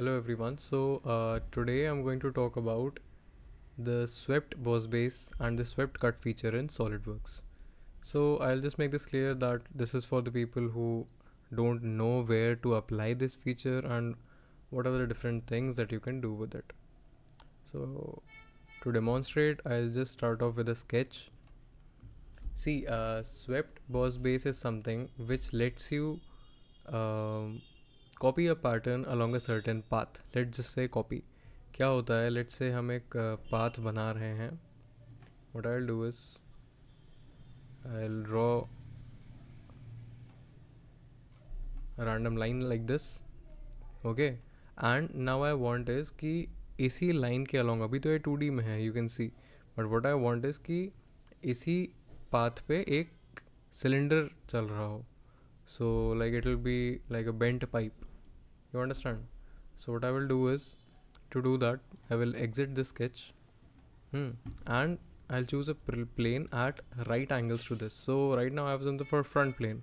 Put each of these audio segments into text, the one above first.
Hello everyone. So uh, today I'm going to talk about the swept boss base and the swept cut feature in SolidWorks. So I'll just make this clear that this is for the people who don't know where to apply this feature and what are the different things that you can do with it. So to demonstrate, I'll just start off with a sketch. See, uh, swept boss base is something which lets you um, copy a pattern along a certain path let जिस से copy क्या होता है late से हम एक path uh, बना रहे हैं what I do is I draw random line like this okay and now I want is कि इसी लाइन के अलोंग अभी तो ये टू डी में है you can see but what I want is कि इसी पाथ पे एक सिलेंडर चल रहा हो so like it will be like a bent pipe you understand so what I will do is to do that I will exit this sketch hmm. and I'll choose a plane at right angles to this so right now I have something for front plane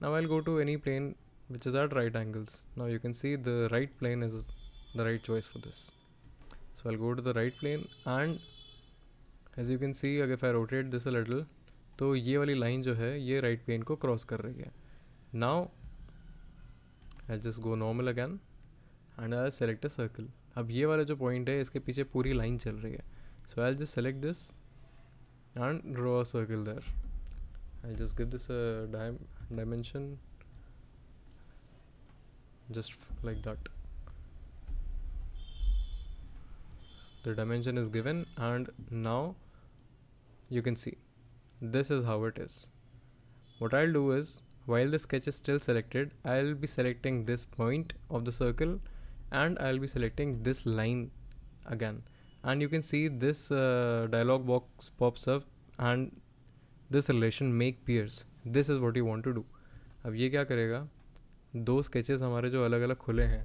now I'll go to any plane which is at right angles now you can see the right plane is the right choice for this so I'll go to the right plane and as you can see if I rotate this a little तो ये वाली line जो है ये right right plane को cross कर रही है now I just go normal again and I select a circle अब ये वाला जो पॉइंट है इसके पीछे पूरी लाइन चल रही है so I just select this and draw a circle there I just give this dimension just like that the dimension is given and now you can see this is how it is what I do is While the sketch is still selected, I'll be selecting this point of the circle and I'll be selecting this line again. And you can see this uh, dialog box pops up and this relation make peers. This is what you want to do. ab ye kya karega दो sketches हमारे जो अलग अलग खुले हैं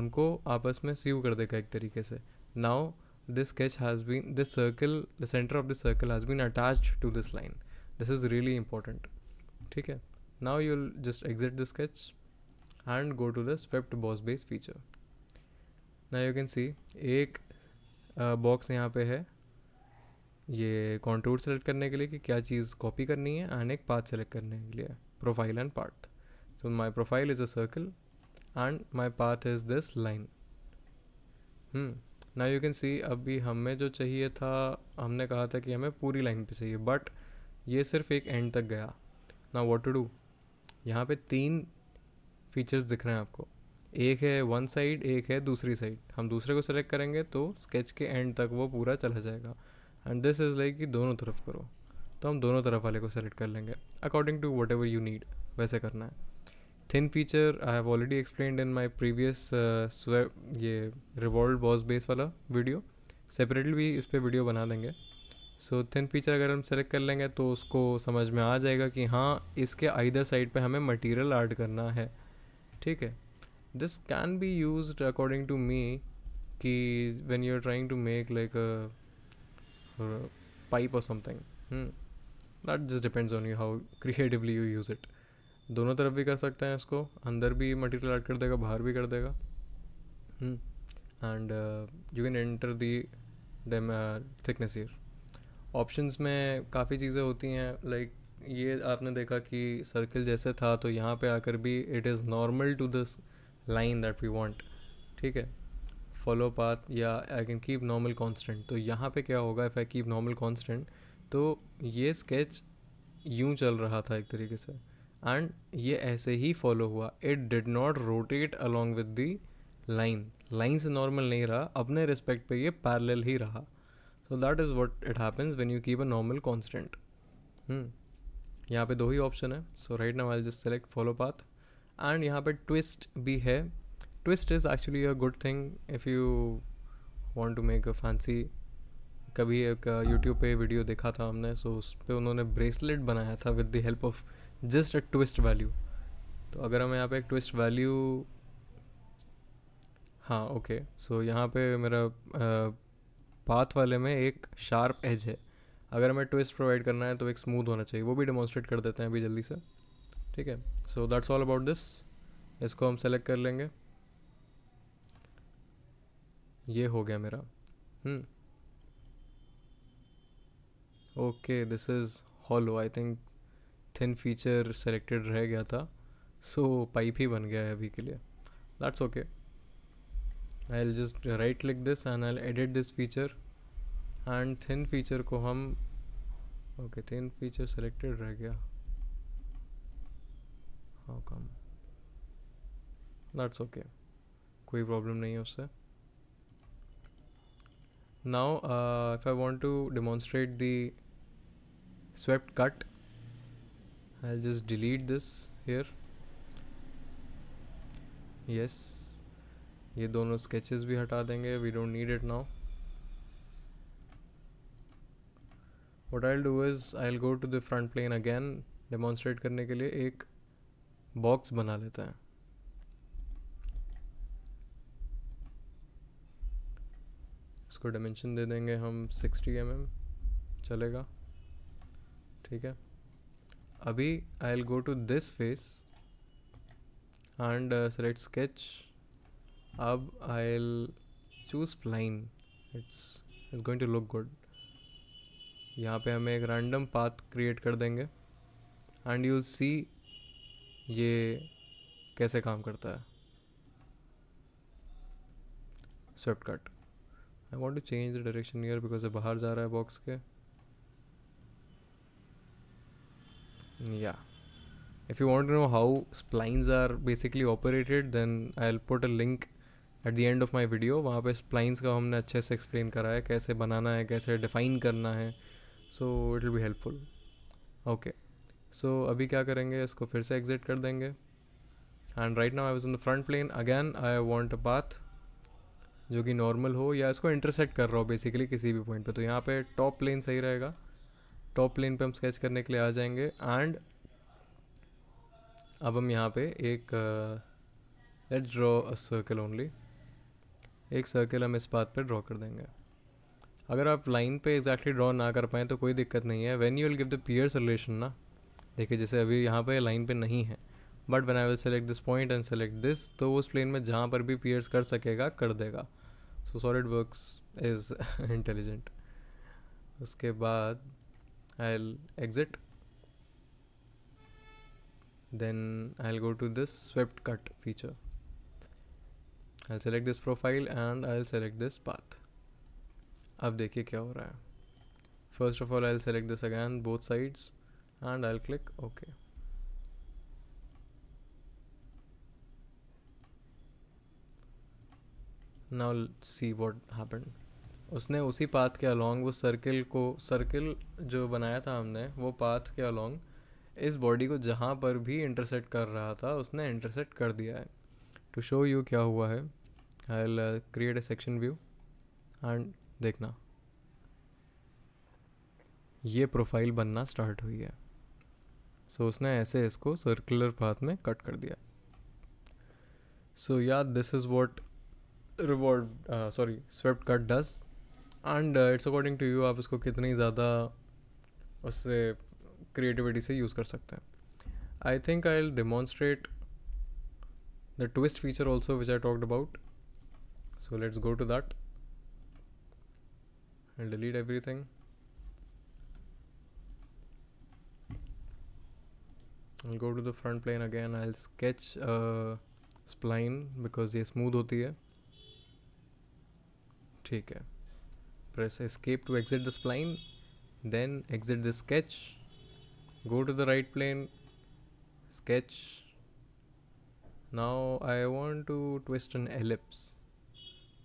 उनको आपस में सीव कर देगा एक तरीके से now this sketch has been this circle the centre of the circle has been attached to this line this is really important ठीक है now you'll just exit the sketch and go to the swept boss base feature now you can see एक box uh, यहाँ पे है ये contour select करने के लिए कि क्या चीज़ कॉपी करनी है एंड एक पाथ सेलेक्ट करने के लिए profile and path so my profile is a circle and my path is this line ना यू कैन सी अभी हमें जो चाहिए था हमने कहा था कि हमें पूरी लाइन पे चाहिए बट ये सिर्फ एक एंड तक गया ना वॉट टू डू यहाँ पे तीन फीचर्स दिख रहे हैं आपको एक है वन साइड एक है दूसरी साइड हम दूसरे को सेलेक्ट करेंगे तो स्केच के एंड तक वो पूरा चला जाएगा एंड दिस इज़ लाइक कि दोनों तरफ करो तो हम दोनों तरफ वाले को सेलेक्ट कर लेंगे according to whatever you need वैसे करना है thin feature I have already explain in my previous ये रिवॉल्व बॉस बेस वाला वीडियो सेपरेटली भी इस पर वीडियो बना लेंगे सो थिन फीचर अगर हम सेलेक्ट कर लेंगे तो उसको समझ में आ जाएगा कि हाँ इसके आइदर साइड पे हमें मटेरियल ऐड करना है ठीक है this can be use according to me कि when you are trying to make like pipe और something that just depends on you how creatively you use it दोनों तरफ भी कर सकते हैं इसको अंदर भी मटेरियल ऐड कर देगा बाहर भी कर देगा and you can enter the thickness here options में काफ़ी चीज़ें होती हैं लाइक like, ये आपने देखा कि सर्कल जैसे था तो यहाँ पे आकर भी it is normal to this line that we want ठीक है फॉलो पाथ या I can keep normal constant तो यहाँ पे क्या होगा if I keep normal constant तो ये स्केच यूं चल रहा था एक तरीके से एंड ये ऐसे ही फॉलो हुआ it did not rotate along with the line line से नॉर्मल नहीं रहा अपने रिस्पेक्ट पे ये पैरेलल ही रहा so that is what it happens when you keep a normal constant यहाँ पे दो ही ऑप्शन है so right now I just select follow path and यहाँ पे ट्विस्ट भी है twist is actually a good thing if you want to make a fancy कभी एक यूट्यूब uh, पे वीडियो देखा था हमने सो उस पर उन्होंने ब्रेसलेट बनाया था with the help of just a twist value तो अगर हम यहाँ पे एक ट्विस्ट वैल्यू हाँ ओके सो यहाँ पे मेरा uh, पाथ वाले में एक शार्प एज है अगर हमें ट्विस्ट प्रोवाइड करना है तो एक स्मूथ होना चाहिए वो भी डेमोन्स्ट्रेट कर देते हैं अभी जल्दी से ठीक है so that's all about this इसको हम सेलेक्ट कर लेंगे ये हो गया मेरा okay this is hollow I think thin feature selected रह गया था सो so, पाइप ही बन गया है अभी के लिए that's okay okay. I just right click this and I edit this feature and thin feature को हम ओके थिन फीचर सेलेक्टेड रह गया हाउ कम दैट्स ओके कोई प्रॉब्लम नहीं है उससे now if I want to demonstrate the swept cut I'll just delete this here yes ये दोनों स्केचेस भी हटा देंगे we don't need it now what I do is I go to the front plane again demonstrate करने के लिए एक box बना लेते हैं इसको डायमेंशन दे देंगे हम 60 एम mm, चलेगा ठीक है अभी I'll go to this face and select sketch अब I'll choose plane it's it's going to look good यहाँ पे हमें एक रैंडम पाथ क्रिएट कर देंगे एंड यू सी ये कैसे काम करता है swift cut I want to change the direction here because बाहर जा रहा है बॉक्स के या if you want to know how splines are basically operated then I'll put a link at the end of my video वहाँ पे splines का हमने अच्छे से एक्सप्लेन करा है कैसे बनाना है कैसे डिफ़ाइन करना है so it will be helpful okay so अभी क्या करेंगे इसको फिर से एग्जिट कर देंगे and right now I was in the front plane again I want a path जो कि नॉर्मल हो या इसको इंटरसेक्ट कर रहा हो बेसिकली किसी भी पॉइंट पे तो यहाँ पे टॉप प्लेन सही रहेगा टॉप प्लेन पे हम स्केच करने के लिए आ जाएंगे एंड अब हम यहाँ पे एक let's draw a circle only एक सर्कल हम इस बात पर ड्रॉ कर देंगे अगर आप लाइन पे एग्जैक्टली ड्रॉ ना कर पाएँ तो कोई दिक्कत नहीं है when you will give the pierce relation ना देखिए जैसे अभी यहाँ पे लाइन पे नहीं है but when I will select this point and select this तो उस प्लेन में जहाँ पर भी पियर्स कर सकेगा कर देगा so solid work is intelligent उसके बाद I'll exit then I'll go to this swift cut feature I select this profile and I select this path अब देखिए क्या हो रहा है first of all I select this again both sides and I click okay now see what happen उसने उसी path के along वो सर्किल को सर्किल जो बनाया था हमने वो पाथ के अलोंग इस बॉडी को जहाँ पर भी इंटरसेट कर रहा था उसने इंटरसेट कर दिया है टू शो यू क्या हुआ है I'll uh, create a section view and देखना ये प्रोफाइल बनना स्टार्ट हुई है सो so, उसने ऐसे इसको सर्कुलर पाथ में कट कर दिया सो या this is what reward sorry swept cut does and it's according to you आप इसको कितनी ज़्यादा उससे क्रिएटिविटी से यूज़ कर सकते हैं I think I will demonstrate the twist feature also which I talked about so let's go to that and delete everything I'll go to the front plane again I'll sketch a spline because it's smooth होती है ठीक है press escape to exit the spline then exit the sketch go to the right plane sketch now I want to twist an ellipse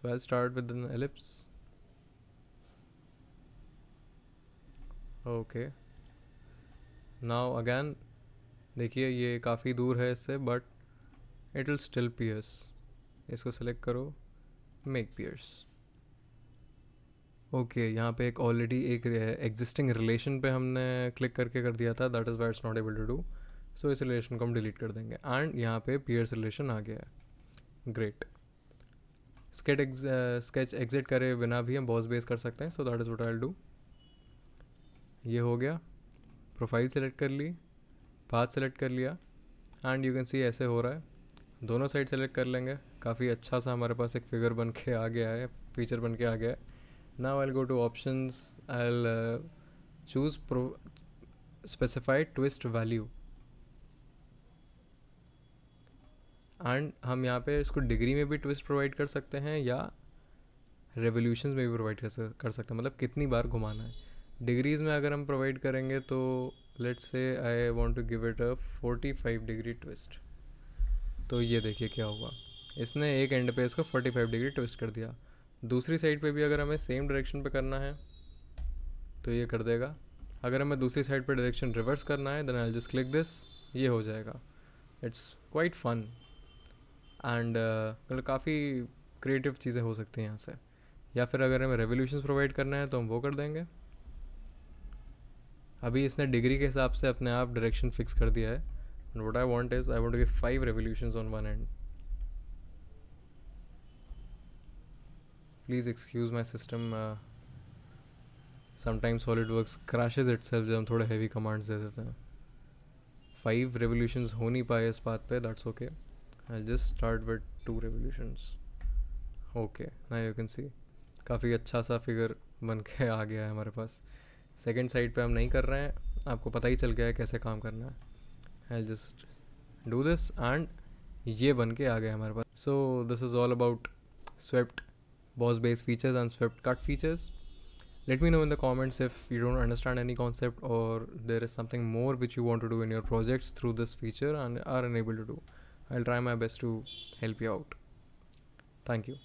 So I'll start with an ellipse. Okay Now again देखिए ये काफ़ी दूर है इससे but it will still pierce. इसको select करो make pierce. Okay okay, यहाँ पे एक ऑलरेडी एक एग्जिस्टिंग रिलेशन पे हमने क्लिक करके कर दिया था that is why it's not able to do so इस रिलेशन को हम डिलीट कर देंगे एंड यहाँ पे पियर्स रिलेशन आ गया है ग्रेट स्केट स्केच एग्जिट करे बिना भी हम बॉस बेस कर सकते हैं so that is what I do ये हो गया प्रोफाइल सेलेक्ट कर ली पाथ सेलेक्ट कर लिया एंड यू कैन सी ऐसे हो रहा है दोनों साइड सेलेक्ट कर लेंगे काफ़ी अच्छा सा हमारे पास एक फिगर बन के आ गया है फीचर बन के आ गया है now I go to option I choose specified twist value and हम यहाँ पे इसको डिग्री में भी ट्विस्ट प्रोवाइड कर सकते हैं या रेवोल्यूशन में भी प्रोवाइड कर सकते हैं मतलब कितनी बार घुमाना है डिग्रीज़ में अगर हम प्रोवाइड करेंगे तो let's say I want to give it a 45 degree twist तो ये देखिए क्या हुआ इसने एक एंड पे इसको 45 डिग्री ट्विस्ट कर दिया दूसरी साइड पे भी अगर हमें सेम डायरेक्शन पे करना है तो ये कर देगा अगर हमें दूसरी साइड पे डायरेक्शन रिवर्स करना है then I just click this ये हो जाएगा it's quite fun and uh, मतलब काफ़ी क्रिएटिव चीज़ें हो सकती हैं यहाँ से या फिर अगर हमें रेवोल्यूशन प्रोवाइड करना है तो हम वो कर देंगे अभी इसने डिग्री के हिसाब से अपने आप डायरेक्शन फिक्स कर दिया है and what I want is I want give five revolution on one and please excuse my system sometimes solid work crashes it जब हम थोड़े हैवी कमांड्स दे देते हैं फाइव रेवोल्यूशन हो नहीं पाए इस बात पर that's okay okay. I'll just start with two revolutions. Okay now you can see. काफ़ी अच्छा सा फिगर बन के आ गया है हमारे पास सेकेंड साइड पर हम नहीं कर रहे हैं आपको पता ही चल गया है कैसे काम करना है I just do this and ये बन के आ गया हमारे पास so this is all about swift boss base features and swift cut features let me know in the comments if you don't understand any concept or there is something more which you want to do in your projects through this feature and are unable to do I'll try my best to help you out. Thank you.